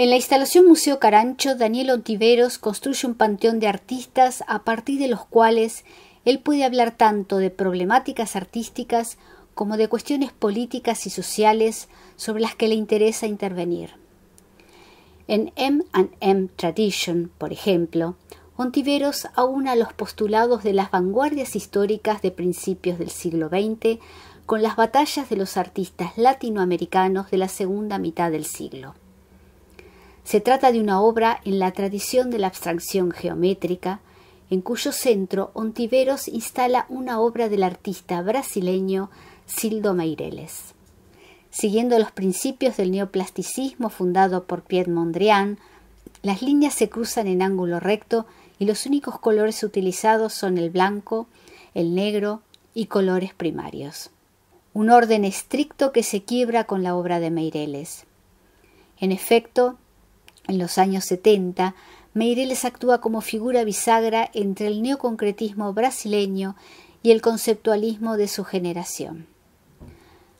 En la instalación Museo Carancho, Daniel Ontiveros construye un panteón de artistas a partir de los cuales él puede hablar tanto de problemáticas artísticas como de cuestiones políticas y sociales sobre las que le interesa intervenir. En M&M &M Tradition, por ejemplo, Ontiveros aúna los postulados de las vanguardias históricas de principios del siglo XX con las batallas de los artistas latinoamericanos de la segunda mitad del siglo. Se trata de una obra en la tradición de la abstracción geométrica, en cuyo centro Ontiveros instala una obra del artista brasileño Sildo Meireles. Siguiendo los principios del neoplasticismo fundado por Pierre Mondrian, las líneas se cruzan en ángulo recto y los únicos colores utilizados son el blanco, el negro y colores primarios. Un orden estricto que se quiebra con la obra de Meireles. En efecto, en los años 70, Meireles actúa como figura bisagra entre el neoconcretismo brasileño y el conceptualismo de su generación.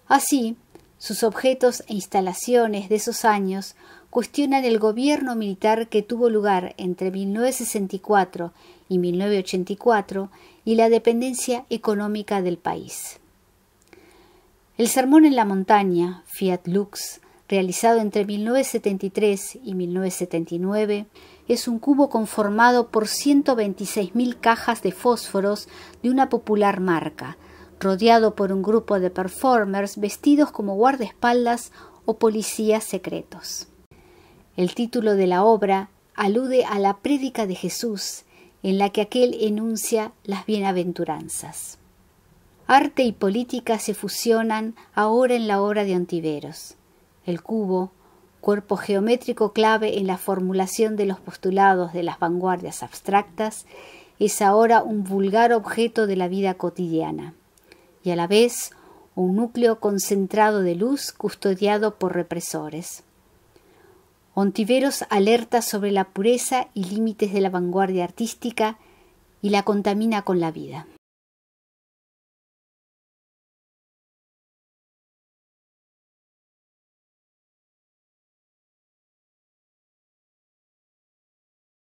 Así, sus objetos e instalaciones de esos años cuestionan el gobierno militar que tuvo lugar entre 1964 y 1984 y la dependencia económica del país. El sermón en la montaña, Fiat Lux, realizado entre 1973 y 1979, es un cubo conformado por 126.000 cajas de fósforos de una popular marca, rodeado por un grupo de performers vestidos como guardaespaldas o policías secretos. El título de la obra alude a la prédica de Jesús, en la que aquel enuncia las bienaventuranzas. Arte y política se fusionan ahora en la obra de Ontiveros el cubo, cuerpo geométrico clave en la formulación de los postulados de las vanguardias abstractas, es ahora un vulgar objeto de la vida cotidiana y a la vez un núcleo concentrado de luz custodiado por represores. Ontiveros alerta sobre la pureza y límites de la vanguardia artística y la contamina con la vida.